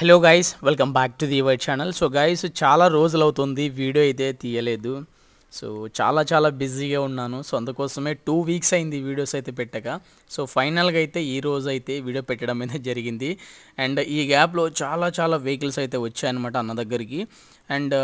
hello guys welcome back to the white channel so guys చాలా రోజులు అవుతుంది video అయితే తీయలేదు సో చాలా చాలా బిజీగా ఉన్నాను సో అందుకోసమే టూ వీక్స్ అయింది వీడియోస్ అయితే పెట్టక సో ఫైనల్గా అయితే ఈ రోజు అయితే వీడియో పెట్టడం అయితే జరిగింది అండ్ ఈ గ్యాప్లో చాలా చాలా వెహికల్స్ అయితే వచ్చాయన్నమాట అన్న దగ్గరికి అండ్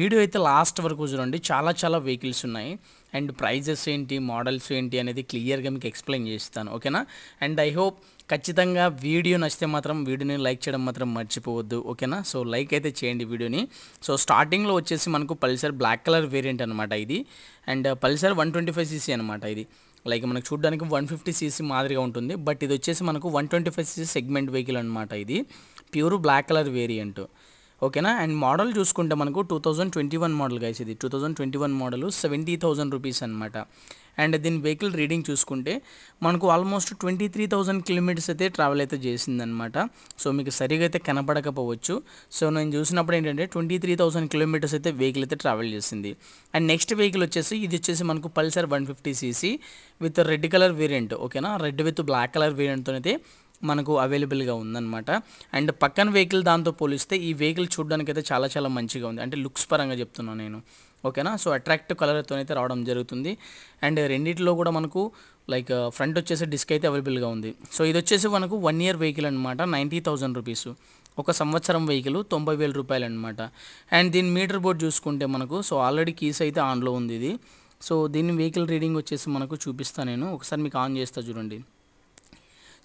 వీడియో అయితే లాస్ట్ వరకు చూడండి చాలా చాలా వెహికల్స్ ఉన్నాయి అండ్ ప్రైజెస్ ఏంటి మోడల్స్ ఏంటి అనేది క్లియర్గా మీకు ఎక్స్ప్లెయిన్ చేస్తాను ఓకేనా అండ్ ఐ హోప్ ఖచ్చితంగా వీడియో నచ్చితే మాత్రం వీడియోని లైక్ చేయడం మాత్రం మర్చిపోవద్దు ఓకేనా సో లైక్ అయితే చేయండి వీడియోని సో స్టార్టింగ్లో వచ్చేసి మనకు పల్సర్ బ్లాక్ కలర్ వేరియంట్ అనమాట ఇది and Pulsar one twenty five CC అనమాట ఇది లైక్ మనకు చూడడానికి వన్ ఫిఫ్టీ సీసీ మాదిరిగా ఉంటుంది బట్ ఇది వచ్చేసి మనకు one twenty five CC segment vehicle అనమాట ఇది ప్యూర్ బ్లాక్ కలర్ వేరియంట్ ఓకేనా అండ్ మోడల్ చూసుకుంటే మనకు two thousand twenty one model guys ఇది two thousand twenty one model seventy thousand rupees అనమాట అండ్ దీని వెహికల్ రీడింగ్ చూసుకుంటే మనకు almost twenty three thousand kilometres అయితే ట్రావెల్ అయితే చేసిందనమాట సో మీకు సరిగా అయితే కనపడకపోవచ్చు సో నేను చూసినప్పుడు ఏంటంటే ట్వంటీ త్రీ థౌజండ్ కిలోమీటర్స్ అయితే వెహికల్ అయితే ట్రావెల్ చేసింది అండ్ నెక్స్ట్ వెహికల్ వచ్చేసి ఇది వచ్చేసి మనకు Pulsar one fifty CC with red colour variant ఓకేనా రెడ్ విత్ బ్లాక్ కలర్ వేరియంట్తో అయితే మనకు అవైలబుల్గా ఉందన్నమాట అండ్ పక్కన వెహికల్ దాంతో పోలిస్తే ఈ వెహికల్ చూడడానికి అయితే చాలా చాలా మంచిగా ఉంది అంటే లుక్స్ పరంగా చెప్తున్నాను నేను ఓకేనా సో అట్రాక్టివ్ కలర్తో అయితే రావడం జరుగుతుంది అండ్ రెండిట్లో కూడా మనకు లైక్ ఫ్రంట్ వచ్చేసి డిస్క్ అయితే అవైలబుల్గా ఉంది సో ఇది వచ్చేసి మనకు వన్ ఇయర్ వెహికల్ అనమాట నైంటీ థౌజండ్ రూపీస్ ఒక సంవత్సరం వెహికల్ తొంభై వేల రూపాయలు అనమాట అండ్ దీని మీటర్ బోర్డ్ చూసుకుంటే మనకు సో ఆల్రెడీ కీస్ అయితే ఆన్లో ఉంది ఇది సో దీని వెహికల్ రీడింగ్ వచ్చేసి మనకు చూపిస్తాను నేను ఒకసారి మీకు ఆన్ చేస్తా చూడండి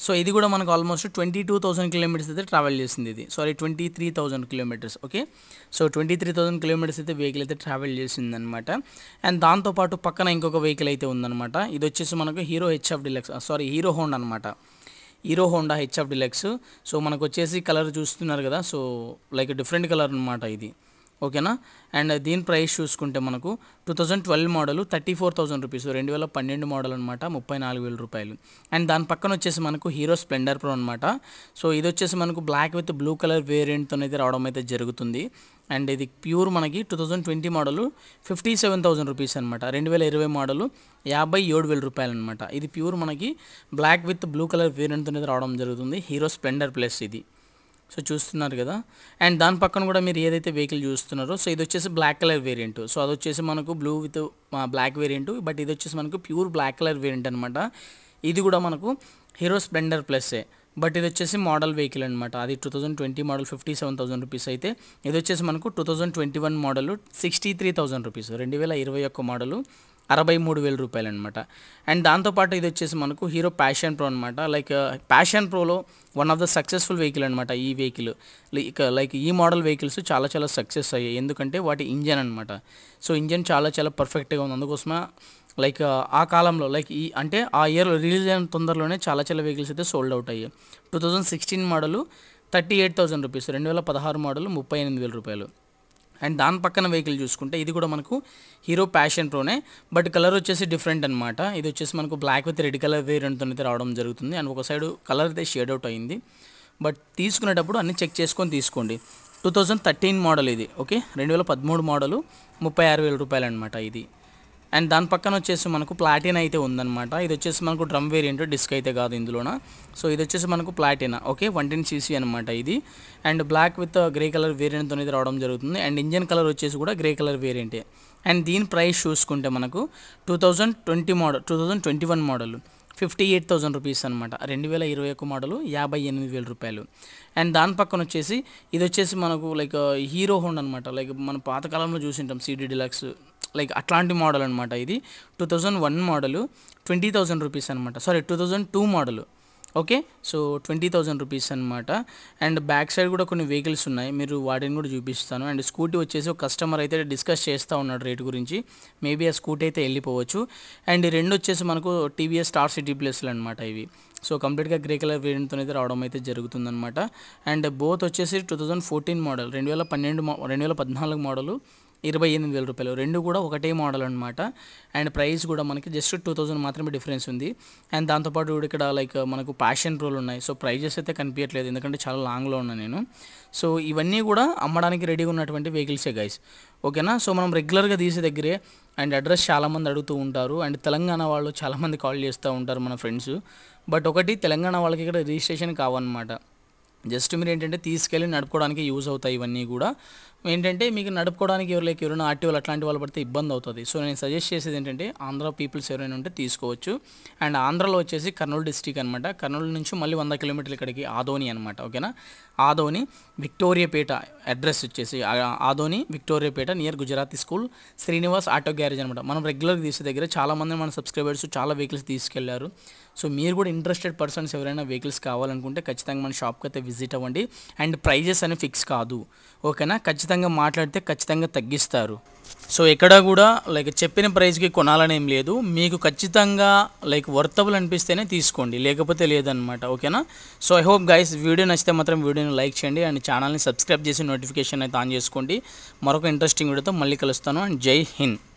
సో ఇది కూడా మనకు almost twenty two thousand kilometres అయితే ట్రావెల్ చేసింది ఇది sorry twenty three thousand kilometres okay so twenty three thousand kilometres అయితే వెహికల్ అయితే ట్రావెల్ చేసింది అనమాట అండ్ దాంతోపాటు పక్కన ఇంకొక వెహికల్ అయితే ఉందన్నమాట ఇది వచ్చేసి మనకు Hero HF Deluxe sorry Hero Honda అనమాట Hero Honda HF Deluxe so మనకు వచ్చేసి కలర్ చూస్తున్నారు కదా సో లైక్ డిఫరెంట్ కలర్ అనమాట ఇది ఓకేనా అండ్ దీని ప్రైస్ చూసుకుంటే మనకు two thousand twelve model thirty four thousand rupees రెండు వేల పన్నెండు మోడల్ అనమాట ముప్పై నాలుగు వేల రూపాయలు అండ్ దాని పక్కన వచ్చేసి మనకు హీరో స్ప్లెండర్ ప్రో అనమాట సో ఇది వచ్చేసి మనకు బ్లాక్ విత్ బ్లూ కలర్ వేరియంట్తో అయితే రావడం అయితే జరుగుతుంది అండ్ ఇది ప్యూర్ మనకి two thousand twenty model fifty seven thousand rupees అనమాట రెండు వేల ఇరవై మోడల్ యాభై ఏడు వేల రూపాయలు అనమాట ఇది ప్యూర్ మనకి బ్లాక్ విత్ బ్లూ కలర్ వేరియంట్తో అయితే రావడం జరుగుతుంది హీరో స్ప్లెండర్ ప్లస్ ఇది సో చూస్తున్నారు కదా అండ్ దాని పక్కన కూడా మీరు ఏదైతే వెహికల్ చూస్తున్నారో సో ఇది వచ్చేసి బ్లాక్ కలర్ వేరియంట్ సో అది వచ్చేసి మనకు blue with black variant but ఇది వచ్చేసి మనకు ప్యూర్ బ్లాక్ కలర్ వేరియంట్ అనమాట ఇది కూడా మనకు హీరో స్ప్లెండర్ ప్లస్సే బట్ ఇది వచ్చేసి మోడల్ వెహికల్ అనమాట అది two thousand twenty model fifty seven thousand rupees అయితే ఇది వచ్చేసి మనకు two thousand twenty one model sixty three thousand rupees రెండు వేల ఇరవై ఒక్క మోడలు అరవై మూడు వేల రూపాయలు అనమాట అండ్ దాంతోపాటు ఇది వచ్చేసి మనకు హీరో ప్యాషన్ ప్రో అనమాట లైక్ ప్యాషన్ ప్రోలో one of the successful vehicle అనమాట ఈ వెహికల్ లైక్ లైక్ ఈ మోడల్ వెహికల్స్ చాలా చాలా సక్సెస్ అయ్యాయి ఎందుకంటే వాటి ఇంజన్ అనమాట సో ఇంజన్ చాలా చాలా పర్ఫెక్ట్గా ఉంది అందుకోసమే లైక్ uh, ఆ కాలంలో లైక్ ఈ అంటే ఆ ఇయర్లో రిలీజ్ అయిన తొందరలోనే చాలా చాలా వెహికల్స్ అయితే సోల్డ్ అవుట్ అయ్యాయి two thousand sixteen model thirty eight thousand rupees రెండు వేల పదహారు మోడల్ ముప్పై ఎనిమిది వేల రూపాయలు అండ్ దాని పక్కన వెహికల్ చూసుకుంటే ఇది కూడా మనకు హీరో ప్యాషన్ ప్రోనే బట్ కలర్ వచ్చేసి డిఫరెంట్ అనమాట ఇది వచ్చేసి మనకు బ్లాక్ విత్ రెడ్ కలర్ వేరియంట్తో అయితే రావడం జరుగుతుంది అండ్ ఒక సైడ్ కలర్ అయితే షేడ్ అవుట్ అయింది బట్ తీసుకునేటప్పుడు అన్నీ చెక్ చేసుకొని తీసుకోండి టూ థౌజండ్ థర్టీన్ మోడల్ ఇది ఓకే రెండు వేల పదమూడు మోడలు ముప్పై ఆరు వేల రూపాయలు అనమాట ఇది అండ్ దాని పక్కన వచ్చేసి మనకు ప్లాటిన అయితే ఉందనమాట ఇది వచ్చేసి మనకు డ్రమ్ వేరియంట్ డిస్క్ అయితే కాదు ఇందులోన సో ఇది వచ్చేసి మనకు Platina okay one ten CC అనమాట ఇది and black with grey colour వేరియంట్తో అనేది రావడం జరుగుతుంది అండ్ ఇంజన్ కలర్ వచ్చేసి కూడా గ్రే కలర్ వేరియంటే అండ్ దీని ప్రైస్ చూసుకుంటే మనకు two thousand twenty model two thousand twenty one model fifty eight thousand rupees అనమాట రెండు వేల ఇరవై ఒక మోడలు యాభై ఎనిమిది వేల రూపాయలు అండ్ దాని పక్కన వచ్చేసి ఇది వచ్చేసి మనకు లైక్ హీరో హోండ్ అనమాట లైక్ మన పాతకాలంలో చూసింటాం సీడీ డిలక్స్ లైక్ అట్లాంటి మోడల్ అనమాట ఇది two thousand one model twenty thousand rupees అనమాట sorry two thousand two model okay so twenty thousand rupees అనమాట అండ్ బ్యాక్ సైడ్ కూడా కొన్ని వెహికల్స్ ఉన్నాయి మీరు వాటిని కూడా చూపిస్తాను అండ్ స్కూటీ వచ్చేసి ఒక కస్టమర్ అయితే డిస్కస్ చేస్తూ ఉన్నాడు రేటు గురించి మేబీ ఆ స్కూటీ అయితే వెళ్ళిపోవచ్చు అండ్ రెండు వచ్చేసి మనకు టీవీఎస్ స్టార్ సిటీ ప్లేస్లు అనమాట ఇవి సో కంప్లీట్గా గ్రే కలర్ వేరియంట్తో అయితే రావడం అయితే జరుగుతుందనమాట అండ్ బోత్ వచ్చేసి టూ థౌజండ్ ఫోర్టీన్ మోడల్ రెండు వేల పన్నెండు రెండు వేల పద్నాలుగు మోడలు ఇరవై ఎనిమిది వేల రూపాయలు రెండు కూడా ఒకటే మోడల్ అనమాట అండ్ ప్రైస్ కూడా మనకి జస్ట్ టూ థౌజండ్ మాత్రమే డిఫరెన్స్ ఉంది అండ్ దాంతోపాటు ఇక్కడ లైక్ మనకు ప్యాషన్ ప్రోలు ఉన్నాయి సో ప్రైజెస్ అయితే కనిపించట్లేదు ఎందుకంటే చాలా లాంగ్లో ఉన్నాను నేను సో ఇవన్నీ కూడా అమ్మడానికి రెడీగా ఉన్నటువంటి వెహికల్సే గైస్ ఓకేనా సో మనం రెగ్యులర్గా తీసే దగ్గరే అండ్ అడ్రస్ చాలామంది అడుగుతూ ఉంటారు అండ్ తెలంగాణ వాళ్ళు చాలామంది కాల్ చేస్తూ ఉంటారు మన ఫ్రెండ్స్ బట్ ఒకటి తెలంగాణ వాళ్ళకి ఇక్కడ రిజిస్ట్రేషన్ కావన్నమాట జస్ట్ మీరు ఏంటంటే తీసుకెళ్ళి నడుపుకోవడానికి యూజ్ అవుతాయి ఇవన్నీ కూడా ఏంటంటే మీకు నడుపుకోవడానికి ఎవరు లేక ఎవరైనా ఆర్టీఓలు అట్లాంటి వాళ్ళు పడితే ఇబ్బంది అవుతుంది సో నేను సజెస్ట్ చేసేది ఏంటంటే ఆంధ్ర పీపుల్స్ ఎవరైనా ఉంటే తీసుకోవచ్చు అండ్ ఆంధ్రలో వచ్చేసి కర్నూలు డిస్టిక్ అనమాట కర్నూలు నుంచి మళ్ళీ వంద కిలోమీటర్లు ఇక్కడికి ఆదోని అనమాట ఓకేనా ఆదోని విక్టోరియాపేట అడ్రస్ వచ్చేసి Adoni Victoriapet near Gujarati school Srinivas auto garage అనమాట మనం రెగ్యులర్గా తీసే దగ్గర చాలామంది మన సబ్స్క్రైబర్స్ చాలా వెహికల్స్ తీసుకెళ్లారు సో మీరు కూడా ఇంట్రెస్టెడ్ పర్సన్స్ ఎవరైనా వెహికల్స్ కావాలనుకుంటే ఖచ్చితంగా మన షాప్కి అయితే విజిట్ అవ్వండి అండ్ ప్రైజెస్ అనేవి ఫిక్స్ కాదు ఓకేనా ఖచ్చితంగా మాట్లాడితే ఖచ్చితంగా తగ్గిస్తారు సో ఎక్కడా కూడా లైక్ చెప్పిన ప్రైస్కి కొనాలని ఏం లేదు మీకు ఖచ్చితంగా లైక్ వర్తబుల్ అనిపిస్తేనే తీసుకోండి లేకపోతే లేదనమాట ఓకేనా so I hope guys video నచ్చితే మాత్రం వీడియోని లైక్ చేయండి అండ్ ఛానల్ని సబ్స్క్రైబ్ చేసి నోటిఫికేషన్ అయితే ఆన్ చేసుకోండి మరొక ఇంట్రెస్టింగ్ వీడియోతో మళ్ళీ కలుస్తాను అండ్ జై హింద్